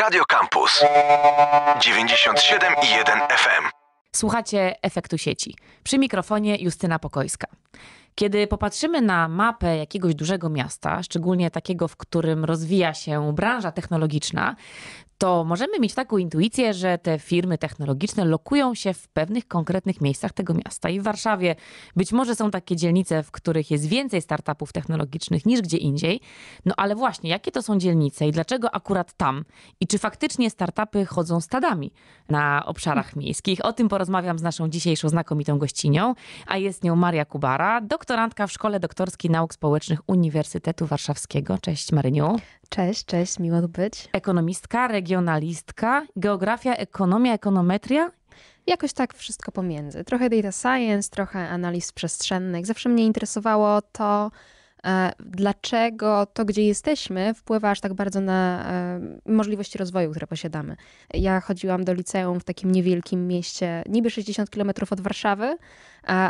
Radio Campus 97,1 FM. Słuchacie efektu sieci. Przy mikrofonie Justyna Pokojska. Kiedy popatrzymy na mapę jakiegoś dużego miasta, szczególnie takiego, w którym rozwija się branża technologiczna, to możemy mieć taką intuicję, że te firmy technologiczne lokują się w pewnych konkretnych miejscach tego miasta. I w Warszawie być może są takie dzielnice, w których jest więcej startupów technologicznych niż gdzie indziej. No ale właśnie, jakie to są dzielnice i dlaczego akurat tam? I czy faktycznie startupy chodzą stadami na obszarach miejskich? O tym porozmawiam z naszą dzisiejszą znakomitą gościnią, a jest nią Maria Kubara, doktorantka w Szkole Doktorskiej Nauk Społecznych Uniwersytetu Warszawskiego. Cześć Maryniu. Cześć, cześć, miło być. Ekonomistka, regionalistka, geografia, ekonomia, ekonometria jakoś tak wszystko pomiędzy. Trochę data science, trochę analiz przestrzennych. Zawsze mnie interesowało to, e, dlaczego to, gdzie jesteśmy, wpływa aż tak bardzo na e, możliwości rozwoju, które posiadamy. Ja chodziłam do liceum w takim niewielkim mieście, niby 60 km od Warszawy,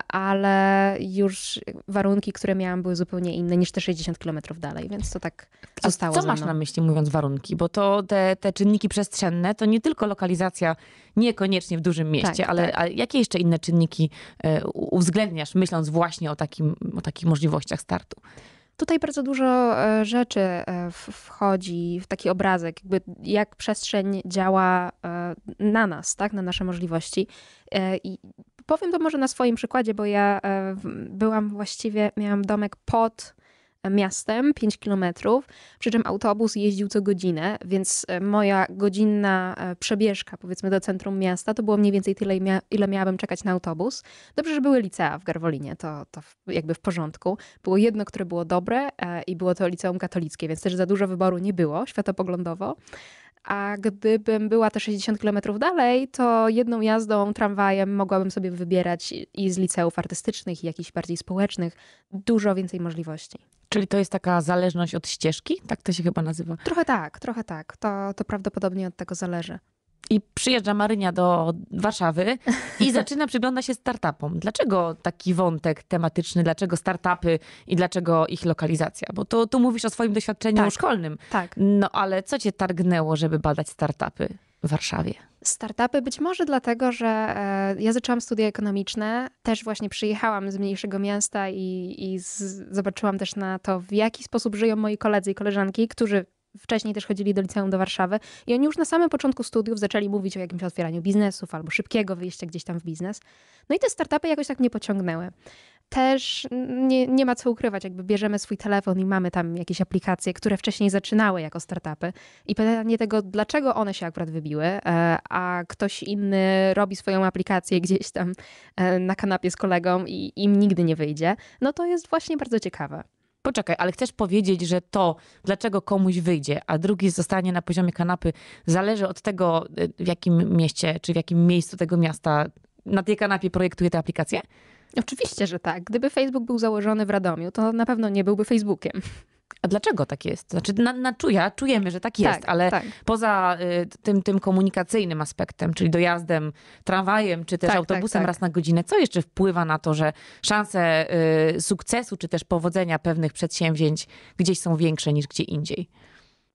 ale już warunki, które miałam, były zupełnie inne niż te 60 km dalej, więc to tak A zostało. Co masz na myśli, mówiąc warunki? Bo to te, te czynniki przestrzenne to nie tylko lokalizacja, niekoniecznie w dużym mieście, tak, ale tak. jakie jeszcze inne czynniki e, uwzględniasz, myśląc właśnie o, takim, o takich możliwościach startu? Tutaj bardzo dużo e, rzeczy e, wchodzi w taki obrazek, jakby jak przestrzeń działa na nas, tak, na nasze możliwości. I Powiem to może na swoim przykładzie, bo ja e, byłam właściwie, miałam domek pod e, miastem, 5 kilometrów, przy czym autobus jeździł co godzinę, więc e, moja godzinna przebieżka, powiedzmy, do centrum miasta, to było mniej więcej tyle, ile miałabym czekać na autobus. Dobrze, że były licea w Garwolinie, to, to jakby w porządku. Było jedno, które było dobre i było to liceum katolickie, więc też za dużo wyboru nie było światopoglądowo a gdybym była te 60 km dalej, to jedną jazdą tramwajem mogłabym sobie wybierać i z liceów artystycznych, i jakichś bardziej społecznych dużo więcej możliwości. Czyli to jest taka zależność od ścieżki? Tak to się chyba nazywa. Trochę tak, trochę tak. To, to prawdopodobnie od tego zależy. I przyjeżdża Marynia do Warszawy i zaczyna przygląda się startupom. Dlaczego taki wątek tematyczny, dlaczego startupy i dlaczego ich lokalizacja? Bo tu tu mówisz o swoim doświadczeniu tak, szkolnym. Tak. No ale co cię targnęło, żeby badać startupy w Warszawie? Startupy być może dlatego, że e, ja zaczęłam studia ekonomiczne, też właśnie przyjechałam z mniejszego miasta i, i z, zobaczyłam też na to, w jaki sposób żyją moi koledzy i koleżanki, którzy wcześniej też chodzili do liceum do Warszawy i oni już na samym początku studiów zaczęli mówić o jakimś otwieraniu biznesów albo szybkiego wyjścia gdzieś tam w biznes. No i te startupy jakoś tak mnie pociągnęły też nie, nie ma co ukrywać, jakby bierzemy swój telefon i mamy tam jakieś aplikacje, które wcześniej zaczynały jako startupy. I pytanie tego, dlaczego one się akurat wybiły, e, a ktoś inny robi swoją aplikację gdzieś tam e, na kanapie z kolegą i im nigdy nie wyjdzie, no to jest właśnie bardzo ciekawe. Poczekaj, ale chcesz powiedzieć, że to, dlaczego komuś wyjdzie, a drugi zostanie na poziomie kanapy, zależy od tego, y, w jakim mieście czy w jakim miejscu tego miasta na tej kanapie projektuje tę aplikację? Oczywiście, że tak. Gdyby Facebook był założony w Radomiu, to na pewno nie byłby Facebookiem. A dlaczego tak jest? Znaczy, na, na czuja, czujemy, że tak jest, tak, ale tak. poza y, tym, tym komunikacyjnym aspektem, czyli dojazdem tramwajem, czy też tak, tak autobusem tak. raz na godzinę, co jeszcze wpływa na to, że szanse y, sukcesu, czy też powodzenia pewnych przedsięwzięć gdzieś są większe niż gdzie indziej?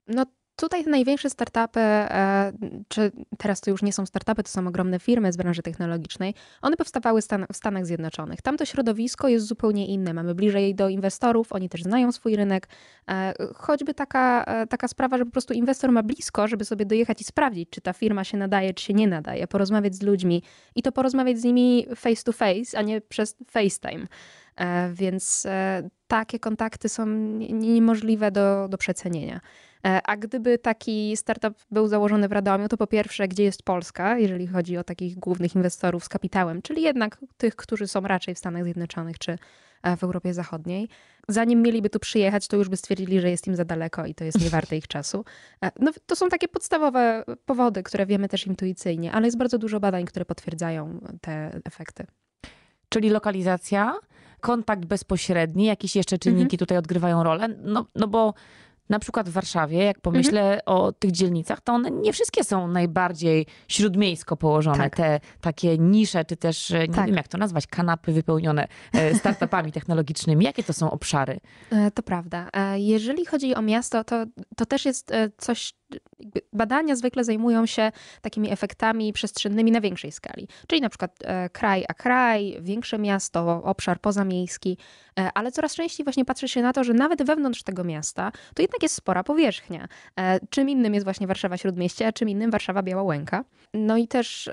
No Tutaj największe startupy, e, czy teraz to już nie są startupy, to są ogromne firmy z branży technologicznej, one powstawały w Stanach Zjednoczonych. Tam to środowisko jest zupełnie inne. Mamy bliżej do inwestorów, oni też znają swój rynek. E, choćby taka, e, taka sprawa, że po prostu inwestor ma blisko, żeby sobie dojechać i sprawdzić, czy ta firma się nadaje, czy się nie nadaje, porozmawiać z ludźmi i to porozmawiać z nimi face to face, a nie przez FaceTime. Więc takie kontakty są niemożliwe do, do przecenienia. E, a gdyby taki startup był założony w Radomiu, to po pierwsze, gdzie jest Polska, jeżeli chodzi o takich głównych inwestorów z kapitałem, czyli jednak tych, którzy są raczej w Stanach Zjednoczonych czy e, w Europie Zachodniej. Zanim mieliby tu przyjechać, to już by stwierdzili, że jest im za daleko i to jest niewarte ich czasu. E, no, to są takie podstawowe powody, które wiemy też intuicyjnie, ale jest bardzo dużo badań, które potwierdzają te efekty. Czyli lokalizacja, kontakt bezpośredni, jakieś jeszcze czynniki mhm. tutaj odgrywają rolę, no, no bo na przykład w Warszawie, jak mhm. pomyślę mhm. o tych dzielnicach, to one nie wszystkie są najbardziej śródmiejsko położone. Tak. Te takie nisze, czy też, e, nie tak. wiem jak to nazwać, kanapy wypełnione e, startupami technologicznymi. Jakie to są obszary? E, to prawda. Jeżeli chodzi o miasto, to, to też jest coś, badania zwykle zajmują się takimi efektami przestrzennymi na większej skali, czyli na przykład e, kraj a kraj, większe miasto, obszar pozamiejski, e, ale coraz częściej właśnie patrzy się na to, że nawet wewnątrz tego miasta to jednak jest spora powierzchnia. E, czym innym jest właśnie Warszawa Śródmieście, a czym innym Warszawa Biała Łęka. No i też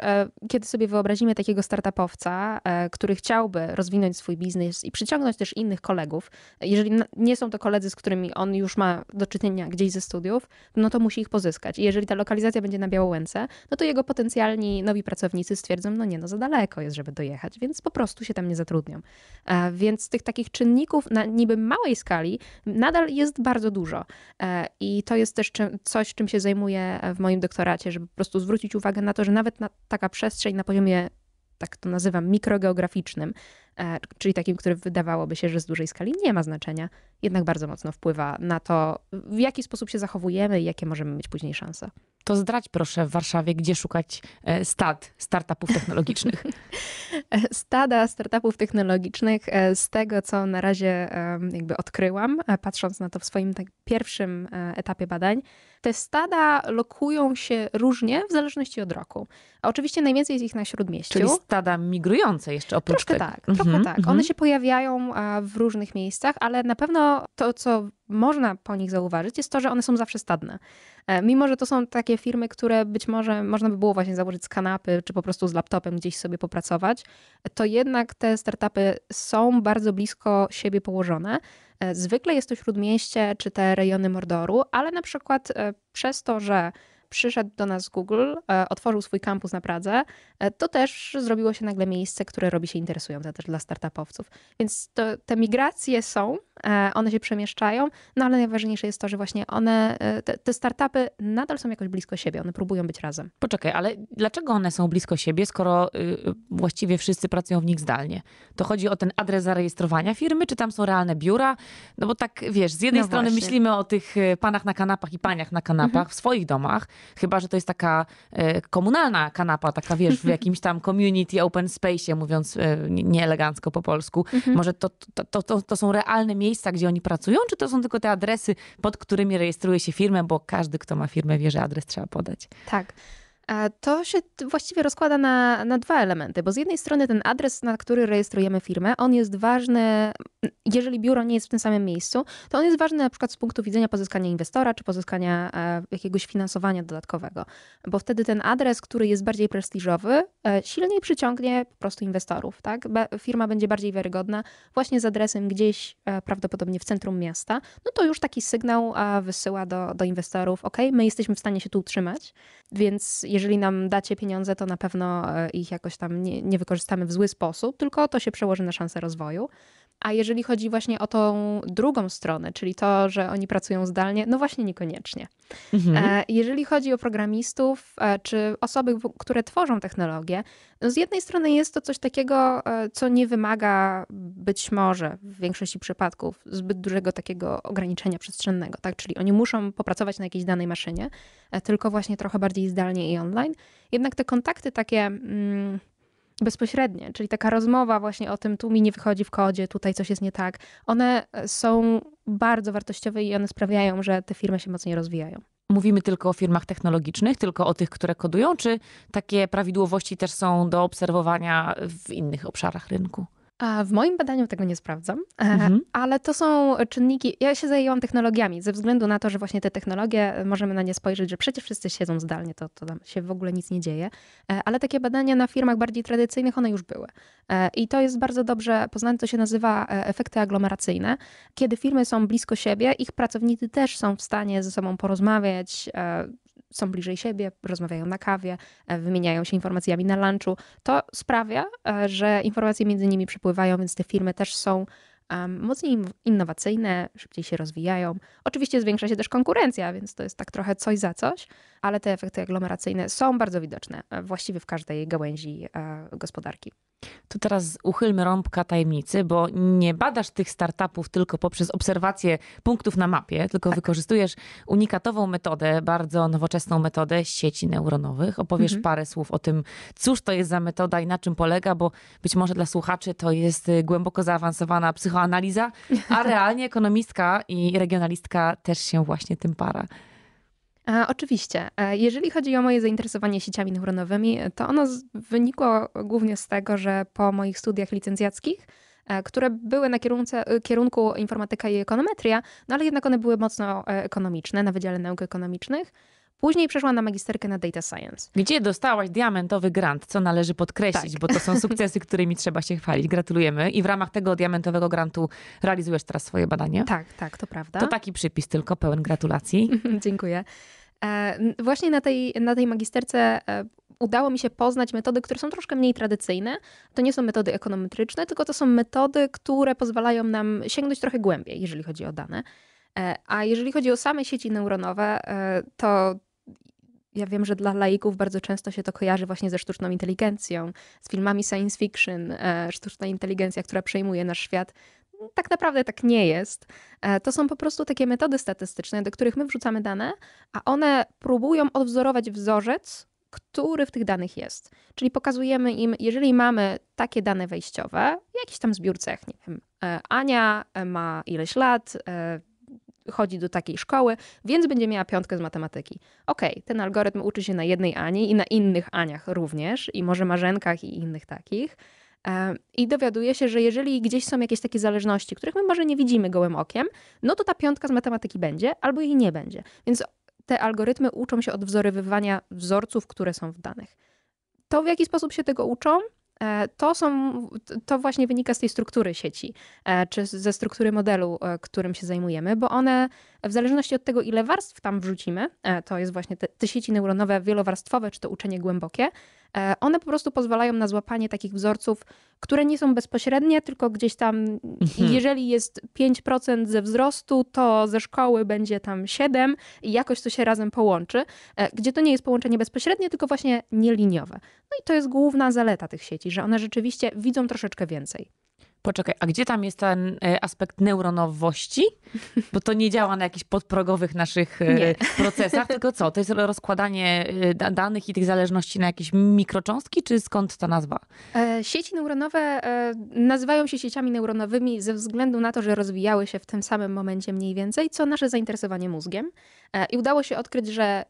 kiedy sobie wyobrazimy takiego startupowca, który chciałby rozwinąć swój biznes i przyciągnąć też innych kolegów, jeżeli nie są to koledzy, z którymi on już ma do czynienia gdzieś ze studiów, no to musi ich ich pozyskać. I jeżeli ta lokalizacja będzie na Białołęce, no to jego potencjalni nowi pracownicy stwierdzą, no nie, no za daleko jest, żeby dojechać, więc po prostu się tam nie zatrudnią. E, więc tych takich czynników na niby małej skali nadal jest bardzo dużo. E, I to jest też coś, czym się zajmuję w moim doktoracie, żeby po prostu zwrócić uwagę na to, że nawet na taka przestrzeń na poziomie tak to nazywam, mikrogeograficznym, e, czyli takim, który wydawałoby się, że z dużej skali nie ma znaczenia, jednak bardzo mocno wpływa na to, w jaki sposób się zachowujemy i jakie możemy mieć później szanse. To zdradź proszę w Warszawie, gdzie szukać e, stad startupów technologicznych. Stada startupów technologicznych, e, z tego co na razie jakby odkryłam, e, patrząc na to w swoim tak pierwszym etapie badań, te stada lokują się różnie w zależności od roku. A oczywiście najwięcej jest ich na śródmieściu. Czyli stada migrujące jeszcze oprócz troszkę tego. Tak, mhm, trochę tak. One mhm. się pojawiają w różnych miejscach, ale na pewno to, co można po nich zauważyć, jest to, że one są zawsze stadne. E, mimo, że to są takie firmy, które być może można by było właśnie założyć z kanapy, czy po prostu z laptopem gdzieś sobie popracować, to jednak te startupy są bardzo blisko siebie położone. E, zwykle jest to śródmieście czy te rejony Mordoru, ale na przykład e, przez to, że przyszedł do nas Google, e, otworzył swój kampus na Pradze, e, to też zrobiło się nagle miejsce, które robi się interesujące też dla startupowców. Więc to, te migracje są, e, one się przemieszczają, no ale najważniejsze jest to, że właśnie one, te, te startupy nadal są jakoś blisko siebie, one próbują być razem. Poczekaj, ale dlaczego one są blisko siebie, skoro y, y, właściwie wszyscy pracują w nich zdalnie? To chodzi o ten adres zarejestrowania firmy, czy tam są realne biura? No bo tak, wiesz, z jednej no strony właśnie. myślimy o tych y, panach na kanapach i paniach na kanapach mhm. w swoich domach, Chyba, że to jest taka e, komunalna kanapa, taka wiesz, w jakimś tam community open space, mówiąc e, nieelegancko po polsku. Mhm. Może to, to, to, to są realne miejsca, gdzie oni pracują, czy to są tylko te adresy, pod którymi rejestruje się firmę, bo każdy, kto ma firmę, wie, że adres trzeba podać. Tak. To się właściwie rozkłada na, na dwa elementy, bo z jednej strony ten adres, na który rejestrujemy firmę, on jest ważny, jeżeli biuro nie jest w tym samym miejscu, to on jest ważny na przykład z punktu widzenia pozyskania inwestora czy pozyskania e, jakiegoś finansowania dodatkowego, bo wtedy ten adres, który jest bardziej prestiżowy, e, silniej przyciągnie po prostu inwestorów. Tak? Firma będzie bardziej wiarygodna właśnie z adresem gdzieś e, prawdopodobnie w centrum miasta, no to już taki sygnał wysyła do, do inwestorów, ok, my jesteśmy w stanie się tu utrzymać, więc jeżeli jeżeli nam dacie pieniądze, to na pewno e, ich jakoś tam nie, nie wykorzystamy w zły sposób, tylko to się przełoży na szansę rozwoju. A jeżeli chodzi właśnie o tą drugą stronę, czyli to, że oni pracują zdalnie, no właśnie niekoniecznie. Mhm. E, jeżeli chodzi o programistów e, czy osoby, które tworzą technologię, no z jednej strony jest to coś takiego, e, co nie wymaga być może w większości przypadków zbyt dużego takiego ograniczenia przestrzennego, tak? Czyli oni muszą popracować na jakiejś danej maszynie, tylko właśnie trochę bardziej zdalnie i online. Jednak te kontakty takie. Mm, bezpośrednie, czyli taka rozmowa właśnie o tym, tu mi nie wychodzi w kodzie, tutaj coś jest nie tak, one e, są bardzo wartościowe i one sprawiają, że te firmy się mocniej rozwijają. Mówimy tylko o firmach technologicznych, tylko o tych, które kodują, czy takie prawidłowości też są do obserwowania w innych obszarach rynku? W moim badaniu tego nie sprawdzam, e, mhm. ale to są czynniki. Ja się zajęłam technologiami ze względu na to, że właśnie te technologie e, możemy na nie spojrzeć, że przecież wszyscy siedzą zdalnie, to, to tam się w ogóle nic nie dzieje. E, ale takie badania na firmach bardziej tradycyjnych, one już były. I to jest bardzo dobrze poznane, to się nazywa efekty aglomeracyjne. Kiedy firmy są blisko siebie, ich pracownicy też są w stanie ze sobą porozmawiać, są bliżej siebie, rozmawiają na kawie, e, wymieniają się informacjami na lunchu. To sprawia, e, że informacje między nimi przepływają, więc te firmy też są mocniej innowacyjne, szybciej się rozwijają. Oczywiście zwiększa się też konkurencja, więc to jest tak trochę coś za coś, ale te efekty aglomeracyjne są bardzo widoczne e, właściwie w każdej gałęzi gospodarki. To teraz uchylmy rąbka tajemnicy, bo nie badasz tych startupów tylko poprzez obserwację punktów na mapie, tylko tak. wykorzystujesz unikatową metodę, bardzo nowoczesną metodę sieci neuronowych. Opowiesz mhm. parę słów o tym, cóż to jest za metoda i na czym polega, bo być może dla słuchaczy to jest y, głęboko zaawansowana psychoanaliza, a realnie ekonomistka i regionalistka też się właśnie tym para. E, oczywiście. E, jeżeli chodzi o moje zainteresowanie sieciami neuronowymi, to ono wynikło głównie z tego, że po moich studiach licencjackich, e, które były na kierunce, kierunku informatyka i ekonometria, no ale jednak one były mocno ekonomiczne na Wydziale Nauk Ekonomicznych, Później przeszła na magisterkę na Data Science. Gdzie dostałaś diamentowy grant, co należy podkreślić, tak. bo to są sukcesy, którymi trzeba się chwalić. Gratulujemy. I w ramach tego diamentowego grantu realizujesz teraz swoje badanie. Tak, tak, to prawda. To taki przypis tylko, pełen gratulacji. Dziękuję. E, właśnie na tej, na tej magisterce e, udało mi się poznać metody, które są troszkę mniej tradycyjne. To nie są metody ekonometryczne, tylko to są metody, które pozwalają nam sięgnąć trochę głębiej, jeżeli chodzi o dane. E, a jeżeli chodzi o same sieci neuronowe, to ja wiem, że dla laików bardzo często się to kojarzy właśnie ze sztuczną inteligencją, z filmami science fiction, e, sztuczna inteligencja, która przejmuje nasz świat. Tak naprawdę tak nie jest. E, to są po prostu takie metody statystyczne, do których my wrzucamy dane, a one próbują odwzorować wzorzec, który w tych danych jest. Czyli pokazujemy im, jeżeli mamy takie dane wejściowe, jakiś tam zbiór cech, nie wiem, e, Ania ma ileś lat, chodzi do takiej szkoły, więc będzie miała piątkę z matematyki. Okej, okay, ten algorytm uczy się na jednej Ani i na innych Aniach również, i może Marzenkach i innych takich. I dowiaduje się, że jeżeli gdzieś są jakieś takie zależności, których my może nie widzimy gołym okiem, no to ta piątka z matematyki będzie albo jej nie będzie. Więc te algorytmy uczą się od wzorywania wzorców, które są w danych. To, w jaki sposób się tego uczą, E, to są, to właśnie wynika z tej struktury sieci, e, czy ze struktury modelu, e, którym się zajmujemy, bo one w zależności od tego, ile warstw tam wrzucimy, to jest właśnie te, te sieci neuronowe wielowarstwowe, czy to uczenie głębokie, E, one po prostu pozwalają na złapanie takich wzorców, które nie są bezpośrednie, tylko gdzieś tam, mhm. jeżeli jest 5% ze wzrostu, to ze szkoły będzie tam 7 i jakoś to się razem połączy, e, gdzie to nie jest połączenie bezpośrednie, tylko właśnie nieliniowe. No i to jest główna zaleta tych sieci, że one rzeczywiście widzą troszeczkę więcej. Poczekaj, a gdzie tam jest ten e, aspekt neuronowości? Bo to nie działa na jakichś podprogowych naszych e, nie. procesach, tylko co? To jest rozkładanie e, danych i tych zależności na jakieś mikrocząstki, czy skąd ta nazwa? Sieci neuronowe nazywają się sieciami neuronowymi ze względu na to, że rozwijały się w tym samym momencie mniej więcej, co nasze zainteresowanie mózgiem. I udało się odkryć, że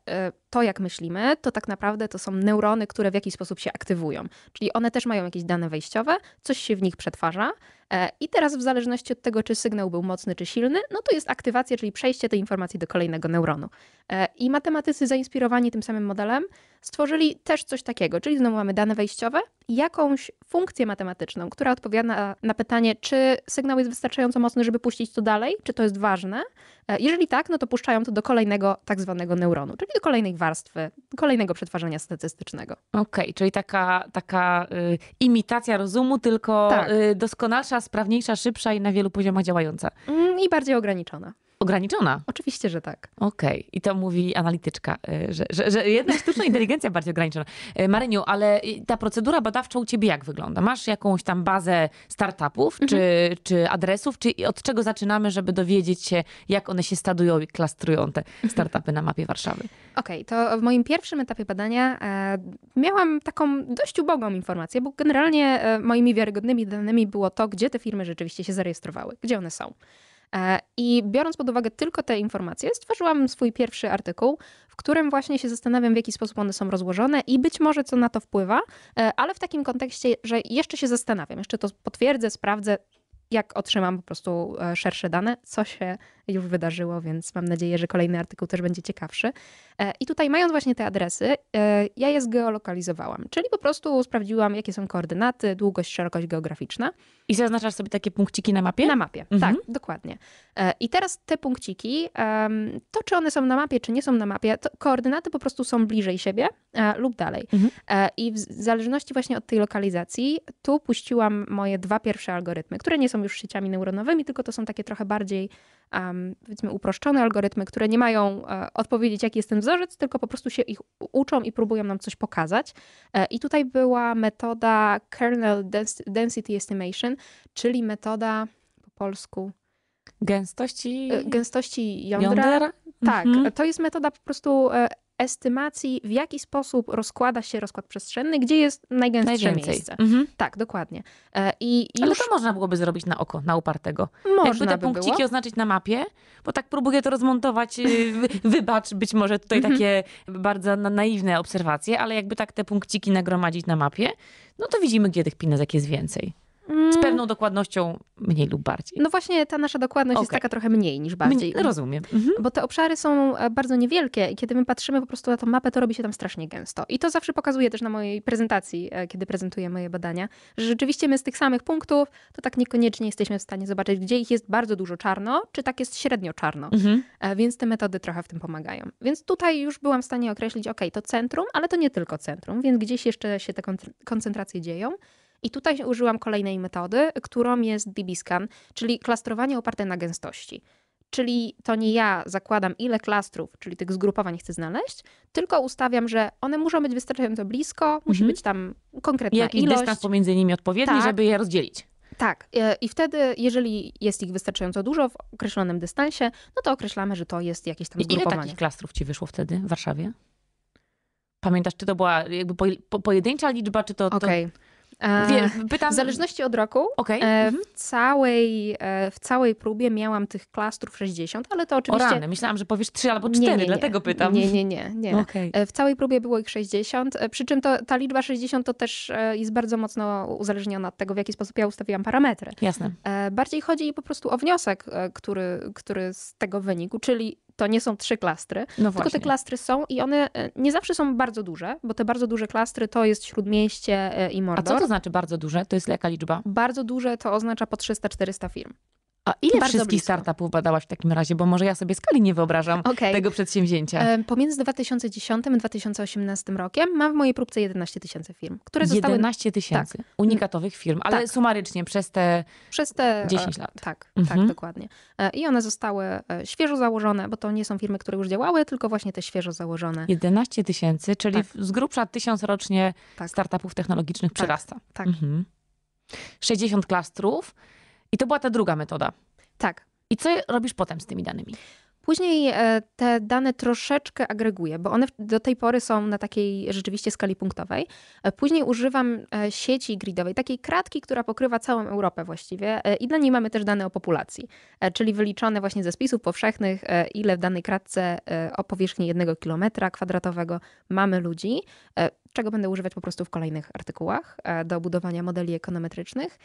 to, jak myślimy, to tak naprawdę to są neurony, które w jakiś sposób się aktywują. Czyli one też mają jakieś dane wejściowe, coś się w nich przetwarza E, I teraz w zależności od tego, czy sygnał był mocny czy silny, no to jest aktywacja, czyli przejście tej informacji do kolejnego neuronu. E, I matematycy zainspirowani tym samym modelem stworzyli też coś takiego, czyli znowu mamy dane wejściowe, jakąś funkcję matematyczną, która odpowiada na pytanie, czy sygnał jest wystarczająco mocny, żeby puścić to dalej, czy to jest ważne. E, jeżeli tak, no to puszczają to do kolejnego tak zwanego neuronu, czyli do kolejnej warstwy, kolejnego przetwarzania statystycznego. Okej, okay, czyli taka, taka y, imitacja rozumu, tylko tak. y, doskonalsza, sprawniejsza, szybsza i na wielu poziomach działająca. Mm, I bardziej ograniczona. Ograniczona? Oczywiście, że tak. Okej, okay. i to mówi analityczka, y, że, że, że sztuczna inteligencja bardziej ograniczona. Y, Maryniu, ale ta procedura badawcza u ciebie jak wygląda? Masz jakąś tam bazę startupów, czy, mhm. czy adresów, czy od czego zaczynamy, żeby dowiedzieć się, jak one się stadują i klastrują te startupy na mapie Warszawy? Okej, okay, to w moim pierwszym etapie badania e, miałam taką dość ubogą informację, bo generalnie e, moimi wiarygodnymi danymi było to, gdzie te firmy rzeczywiście się zarejestrowały, gdzie one są. E, I biorąc pod uwagę tylko te informacje, stworzyłam swój pierwszy artykuł, w którym właśnie się zastanawiam, w jaki sposób one są rozłożone i być może co na to wpływa, e, ale w takim kontekście, że jeszcze się zastanawiam, jeszcze to potwierdzę, sprawdzę, jak otrzymam po prostu e, szersze dane, co się już wydarzyło, więc mam nadzieję, że kolejny artykuł też będzie ciekawszy. E, I tutaj mając właśnie te adresy, e, ja je zgeolokalizowałam, czyli po prostu sprawdziłam, jakie są koordynaty, długość, szerokość geograficzna. I zaznaczasz sobie takie punkciki na mapie? Na mapie, mhm. tak, dokładnie. E, I teraz te punkciki, to czy one są na mapie, czy nie są na mapie, to koordynaty po prostu są bliżej siebie lub dalej. Mhm. I w zależności właśnie od tej lokalizacji, tu puściłam moje dwa pierwsze algorytmy, które nie są już sieciami neuronowymi, tylko to są takie trochę bardziej um, powiedzmy uproszczone algorytmy, które nie mają e, odpowiedzieć, jaki jest ten wzorzec, tylko po prostu się ich uczą i próbują nam coś pokazać. E, I tutaj była metoda kernel density estimation, czyli metoda po polsku. Gęstości? E, gęstości jądra. jądra? Tak, mhm. to jest metoda po prostu e, estymacji, w jaki sposób rozkłada się rozkład przestrzenny, gdzie jest najgęstsze Najwięcej. miejsce. Mhm. Tak, dokładnie. E, I już... Ale to można byłoby zrobić na oko, na upartego. Można Jakby te by punkciki było. oznaczyć na mapie, bo tak próbuję to rozmontować. Y, wybacz, być może tutaj mhm. takie bardzo naiwne obserwacje, ale jakby tak te punkciki nagromadzić na mapie, no to widzimy, gdzie tych pinezek jest więcej. Z mm. pewną dokładnością mniej lub bardziej. No właśnie ta nasza dokładność okay. jest taka trochę mniej niż bardziej. rozumiem. Mhm. Bo te obszary są e, bardzo niewielkie i kiedy my patrzymy po prostu na tą mapę, to robi się tam strasznie gęsto. I to zawsze pokazuję też na mojej prezentacji, e, kiedy prezentuję moje badania, że rzeczywiście my z tych samych punktów, to tak niekoniecznie jesteśmy w stanie zobaczyć, gdzie ich jest bardzo dużo czarno, czy tak jest średnio czarno. Mhm. E, więc te metody trochę w tym pomagają. Więc tutaj już byłam w stanie określić, ok, to centrum, ale to nie tylko centrum, więc gdzieś jeszcze się te koncentracje dzieją. I tutaj użyłam kolejnej metody, którą jest DB-scan, czyli klastrowanie oparte na gęstości. Czyli to nie ja zakładam, ile klastrów, czyli tych zgrupowań chcę znaleźć, tylko ustawiam, że one muszą być wystarczająco blisko, mhm. musi być tam konkretna Jakiś ilość. Jakiś dystans pomiędzy nimi odpowiedni, tak. żeby je rozdzielić. Tak, e, i wtedy, jeżeli jest ich wystarczająco dużo w określonym dystansie, no to określamy, że to jest jakieś tam zgrupowanie. I ile takich klastrów ci wyszło wtedy w Warszawie? Pamiętasz, czy to była jakby pojedyncza liczba, czy to... Okay. to... E, pytam... W zależności od roku, okay. E, w, mhm. całej, e, w całej próbie miałam tych klastrów 60, ale to oczywiście... O rany, myślałam, że powiesz 3 albo 4, nie, nie, nie. dlatego pytam. Nie, nie, nie. nie. Okay. W całej próbie było ich 60, przy czym to, ta liczba 60 to też jest bardzo mocno uzależniona od tego, w jaki sposób ja ustawiłam parametry. Jasne. Bardziej chodzi po prostu o wniosek, który, który z tego wynikł, czyli to nie są trzy klastry, no tylko te klastry są i one e, nie zawsze są bardzo duże, bo te bardzo duże klastry to jest Śródmieście e, i Mordor. A co to znaczy bardzo duże? To jest jaka liczba? Bardzo duże to oznacza po 300-400 firm. A ile Bardzo wszystkich blisko. startupów badałaś w takim razie? Bo może ja sobie skali nie wyobrażam okay. tego przedsięwzięcia. E, pomiędzy 2010 a 2018 rokiem mam w mojej próbce 11 tysięcy firm, które zostały... 11 tysięcy tak. unikatowych firm, ale tak. sumarycznie przez te, przez te 10 e, lat. Tak, tak mhm. tak, dokładnie. E, I one zostały świeżo założone, bo to nie są firmy, które już działały, tylko właśnie te świeżo założone. 11 tysięcy, czyli tak. z grubsza tysiąc rocznie tak. startupów technologicznych tak, przyrasta. Tak. Mhm. 60 klastrów, i to była ta druga metoda. Tak. I co robisz potem z tymi danymi? Później e, te dane troszeczkę agreguję, bo one do tej pory są na takiej rzeczywiście skali punktowej. E, później używam e, sieci gridowej, takiej kratki, która pokrywa całą Europę właściwie i dla niej mamy też dane o populacji, czyli wyliczone właśnie ze spisów powszechnych, ile w danej kratce o powierzchni jednego kilometra kwadratowego mamy ludzi, czego będę używać po prostu w kolejnych artykułach do budowania modeli ekonometrycznych.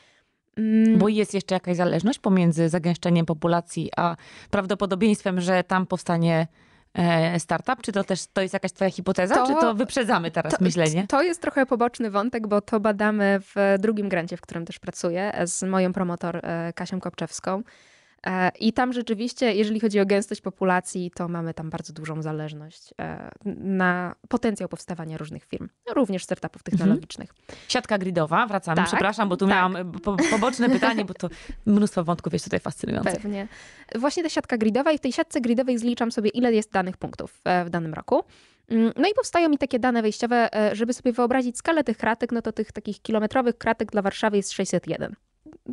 Mm. Bo jest jeszcze jakaś zależność pomiędzy zagęszczeniem populacji a prawdopodobieństwem, że tam powstanie e, startup? Czy to też to jest jakaś twoja hipoteza, to, czy to wyprzedzamy teraz to, myślenie? To jest trochę poboczny wątek, bo to badamy w drugim grancie, w którym też pracuję z moją promotor e, Kasią Kopczewską. I tam rzeczywiście, jeżeli chodzi o gęstość populacji, to mamy tam bardzo dużą zależność e, na potencjał powstawania różnych firm, no również startupów mhm. technologicznych. Siatka gridowa, wracamy, tak, przepraszam, bo tu tak. miałam e, po, poboczne pytanie, bo to mnóstwo wątków jest tutaj fascynujących. Pewnie. Właśnie ta siatka gridowa i w tej siatce gridowej zliczam sobie, ile jest danych punktów e, w danym roku. Mm, no i powstają mi takie dane wejściowe, żeby sobie wyobrazić skalę tych kratek, no to tych takich kilometrowych kratek dla Warszawy jest 601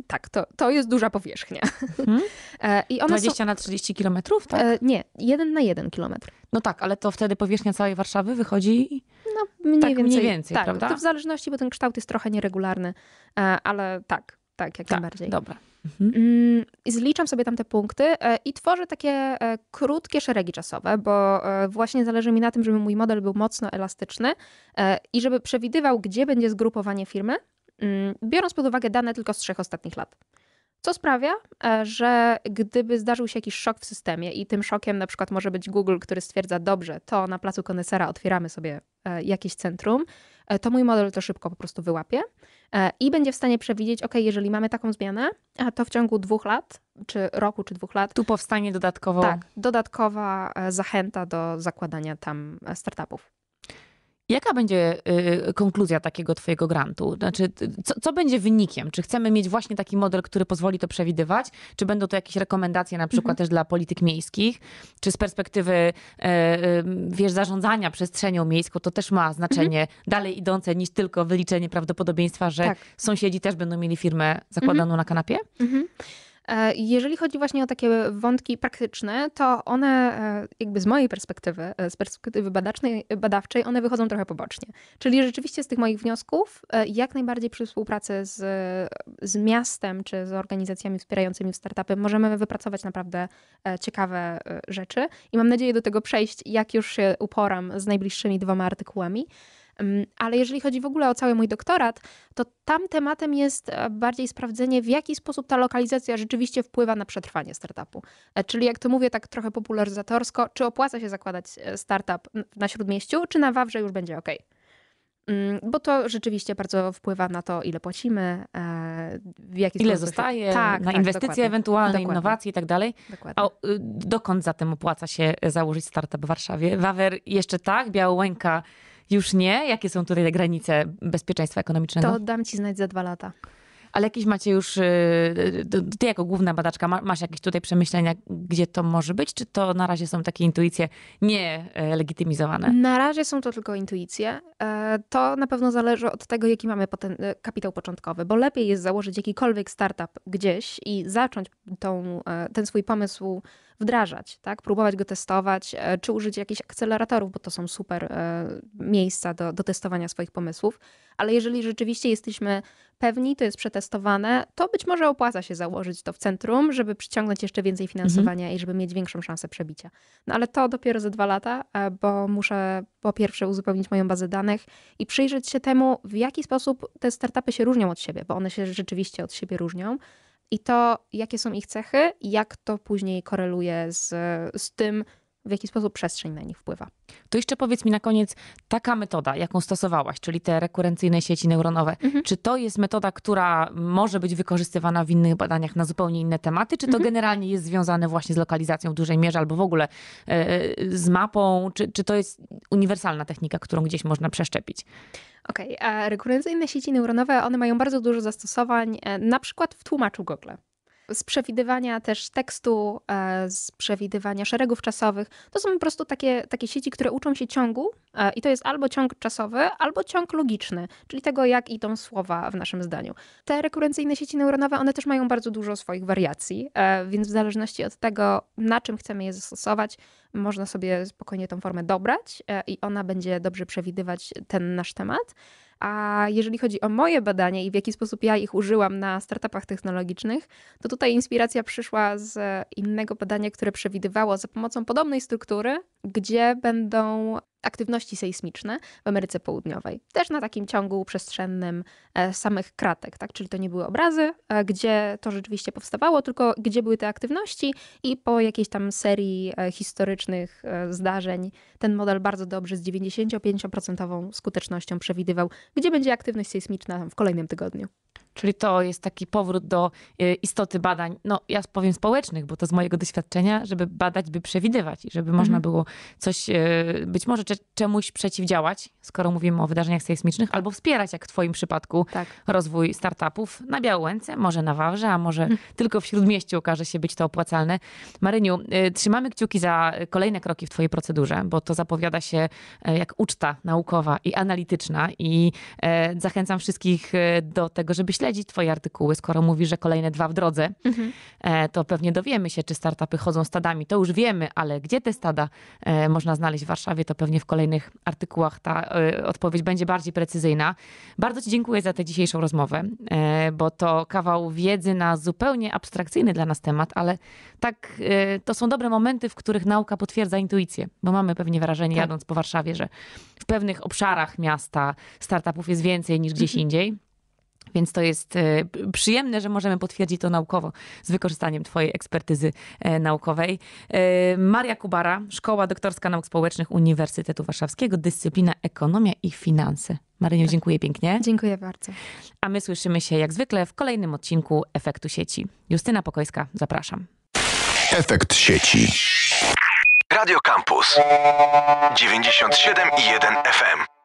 tak, to, to jest duża powierzchnia. Hmm? I one 20 są... na 30 kilometrów, tak? E, nie, 1 na 1 kilometr. No tak, ale to wtedy powierzchnia całej Warszawy wychodzi... No mniej tak, więcej. Mniej więcej tak, prawda? to w zależności, bo ten kształt jest trochę nieregularny, e, ale tak, tak, jak tak, najbardziej. Dobra. Mhm. Mm, zliczam sobie tam te punkty e, i tworzę takie krótkie szeregi czasowe, bo właśnie zależy mi na tym, żeby mój model był mocno elastyczny i żeby przewidywał, gdzie będzie zgrupowanie firmy Mm, biorąc pod uwagę dane tylko z trzech ostatnich lat. Co sprawia, e, że gdyby zdarzył się jakiś szok w systemie i tym szokiem na przykład może być Google, który stwierdza, dobrze, to na placu konesera otwieramy sobie e, jakieś centrum, e, to mój model to szybko po prostu wyłapie i będzie w stanie przewidzieć, ok, jeżeli mamy taką zmianę, to w ciągu dwóch lat, czy roku, czy dwóch lat. Tu powstanie dodatkowo. Tak, dodatkowa zachęta do zakładania tam startupów. Jaka będzie y, y, konkluzja takiego Twojego grantu? Znaczy, co, co, będzie wynikiem? Czy chcemy mieć właśnie taki model, który pozwoli to przewidywać? Czy będą to jakieś rekomendacje na przykład mhm. też dla polityk miejskich? Czy z perspektywy e, e, wiesz, zarządzania przestrzenią miejską to też ma znaczenie mhm. dalej idące niż tylko wyliczenie prawdopodobieństwa, że tak. sąsiedzi też będą mieli firmę zakładaną mhm. na kanapie? E, jeżeli chodzi właśnie o takie wątki praktyczne, to one e, jakby z mojej perspektywy, e, z perspektywy badacznej, badawczej, one wychodzą trochę pobocznie. Czyli rzeczywiście z tych moich wniosków, jak najbardziej przy współpracy z, z miastem czy z organizacjami wspierającymi startupy, możemy wypracować naprawdę ciekawe rzeczy i mam nadzieję do tego przejść, jak już się uporam z najbliższymi dwoma artykułami. Ale jeżeli chodzi w ogóle o cały mój doktorat, to tam tematem jest e, bardziej sprawdzenie, w jaki sposób ta lokalizacja rzeczywiście wpływa na przetrwanie startupu. E, czyli jak to mówię tak trochę popularyzatorsko, czy opłaca się zakładać e, startup na śródmieściu, czy na Wawrze już będzie ok. Mm, bo to rzeczywiście bardzo wpływa na to, ile płacimy, w jaki ile sposób. zostaje, tak, na tak, inwestycje dokładnie. ewentualne, dokładnie. innowacje i tak dalej. Dokładnie. A y, dokąd zatem opłaca się założyć startup w Warszawie? Wawer jeszcze tak, Białołęka już nie? Jakie są tutaj te granice bezpieczeństwa ekonomicznego? To dam ci znać za dwa lata. Ale jakieś macie już, y, y, y, ty jako główna badaczka, masz jakieś tutaj przemyślenia, gdzie to może być? Czy to na razie są takie intuicje nielegitymizowane? E, na razie są to tylko intuicje. E, to na pewno zależy od tego, jaki mamy e, kapitał początkowy, bo lepiej jest założyć jakikolwiek startup gdzieś i zacząć tą, ten swój pomysł wdrażać, tak? próbować go testować, e, czy użyć jakichś akceleratorów, bo to są super e, miejsca do, do testowania swoich pomysłów. Ale jeżeli rzeczywiście jesteśmy pewni, to jest przetestowane, to być może opłaca się założyć to w centrum, żeby przyciągnąć jeszcze więcej mhm. finansowania mhm. i żeby mieć większą szansę przebicia. No ale to dopiero za dwa lata, e, bo muszę po pierwsze uzupełnić moją bazę danych i przyjrzeć się temu, w jaki sposób te startupy się różnią od siebie, bo one się rzeczywiście od siebie różnią i to, jakie są ich cechy, jak to później koreluje z, z tym, w jaki sposób przestrzeń na nich wpływa. To jeszcze powiedz mi na koniec, taka metoda, jaką stosowałaś, czyli te rekurencyjne sieci neuronowe, mhm. czy to jest metoda, która może być wykorzystywana w innych badaniach na zupełnie inne tematy, czy to mhm. generalnie jest związane właśnie z lokalizacją w dużej mierze albo w ogóle yy, z mapą, czy, czy to jest uniwersalna technika, którą gdzieś można przeszczepić? Okej, okay. rekurencyjne sieci neuronowe, one mają bardzo dużo zastosowań, e, na przykład w tłumaczu Google z przewidywania też tekstu, e, z przewidywania szeregów czasowych. To są po prostu takie, takie sieci, które uczą się ciągu e, i to jest albo ciąg czasowy, albo ciąg logiczny, czyli tego, jak idą słowa w naszym zdaniu. Te rekurencyjne sieci neuronowe, one też mają bardzo dużo swoich wariacji, e, więc w zależności od tego, na czym chcemy je zastosować, można sobie spokojnie tą formę dobrać i ona będzie dobrze przewidywać ten nasz temat. A jeżeli chodzi o moje badania i w jaki sposób ja ich użyłam na startupach technologicznych, to tutaj inspiracja przyszła z innego badania, które przewidywało za pomocą podobnej struktury, gdzie będą aktywności sejsmiczne w Ameryce Południowej. Też na takim ciągu przestrzennym e, samych kratek, tak? Czyli to nie były obrazy, e, gdzie to rzeczywiście powstawało, tylko gdzie były te aktywności i po jakiejś tam serii e, historycznych zdarzeń ten model bardzo dobrze z 95% skutecznością przewidywał, gdzie będzie aktywność sejsmiczna w kolejnym tygodniu. Czyli to jest taki powrót do y, istoty badań, no ja powiem społecznych, bo to z mojego doświadczenia, żeby badać, by przewidywać i żeby mhm. można było coś, y, być może czemuś przeciwdziałać, skoro mówimy o wydarzeniach sejsmicznych, albo wspierać, jak w twoim przypadku, tak. rozwój startupów na Białęce, może na Wawrze, a może mhm. tylko w Śródmieściu okaże się być to opłacalne. Maryniu, y, trzymamy kciuki za kolejne kroki w twojej procedurze, bo to zapowiada się e, jak uczta naukowa i analityczna i e, zachęcam wszystkich e, do tego, żebyś śledzić Twoje artykuły, skoro mówisz, że kolejne dwa w drodze, mhm. E, to pewnie dowiemy się, czy startupy chodzą stadami. To już wiemy, ale gdzie te stada e, można znaleźć w Warszawie, to pewnie w kolejnych artykułach ta e, odpowiedź będzie bardziej precyzyjna. Bardzo Ci dziękuję za tę dzisiejszą rozmowę, bo to kawał wiedzy na zupełnie abstrakcyjny dla nas temat, ale tak to są dobre momenty, w których nauka potwierdza intuicję, bo mamy pewnie wrażenie, tak. jadąc po Warszawie, że w pewnych obszarach miasta startupów jest więcej niż gdzieś mhm. indziej. Więc to jest e, przyjemne, że możemy potwierdzić to naukowo z wykorzystaniem Twojej ekspertyzy e, naukowej. E, Maria Kubara, Szkoła Doktorska Nauk Społecznych Uniwersytetu Warszawskiego, dyscyplina Ekonomia i Finanse. Marynio, tak. dziękuję pięknie. Dziękuję bardzo. A my słyszymy się jak zwykle w kolejnym odcinku Efektu Sieci. Justyna Pokojska, zapraszam. Efekt sieci. Radio Campus 97 i 1 FM.